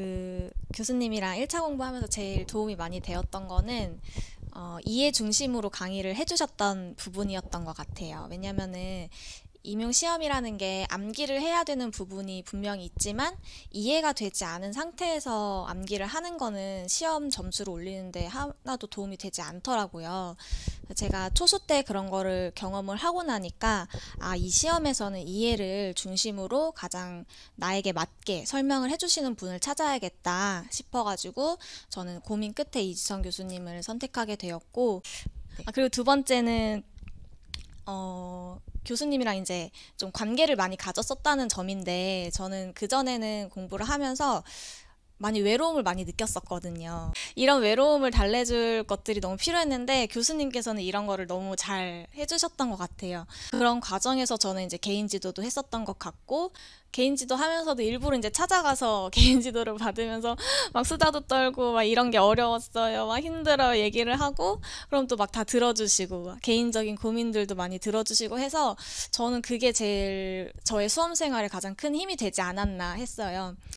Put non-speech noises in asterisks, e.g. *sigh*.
그 교수님이랑 1차 공부하면서 제일 도움이 많이 되었던 거는 어, 이해 중심으로 강의를 해주셨던 부분이었던 것 같아요. 왜냐면은 임용 시험이라는 게 암기를 해야 되는 부분이 분명히 있지만 이해가 되지 않은 상태에서 암기를 하는 거는 시험 점수를 올리는데 하나도 도움이 되지 않더라고요. 제가 초수 때 그런 거를 경험을 하고 나니까 아, 이 시험에서는 이해를 중심으로 가장 나에게 맞게 설명을 해주시는 분을 찾아야겠다 싶어가지고 저는 고민 끝에 이지성 교수님을 선택하게 되었고 네. 아, 그리고 두 번째는 어, 교수님이랑 이제 좀 관계를 많이 가졌었다는 점인데 저는 그전에는 공부를 하면서 많이 외로움을 많이 느꼈었거든요. 이런 외로움을 달래줄 것들이 너무 필요했는데 교수님께서는 이런 거를 너무 잘 해주셨던 것 같아요. 그런 과정에서 저는 이제 개인 지도도 했었던 것 같고 개인 지도 하면서도 일부러 이제 찾아가서 *laughs* 개인 지도를 받으면서 막 수다도 떨고 막 이런 게 어려웠어요. 막 힘들어 얘기를 하고 그럼 또 막 다 들어주시고 개인적인 고민들도 많이 들어주시고 해서 저는 그게 제일 저의 수험 생활에 가장 큰 힘이 되지 않았나 했어요.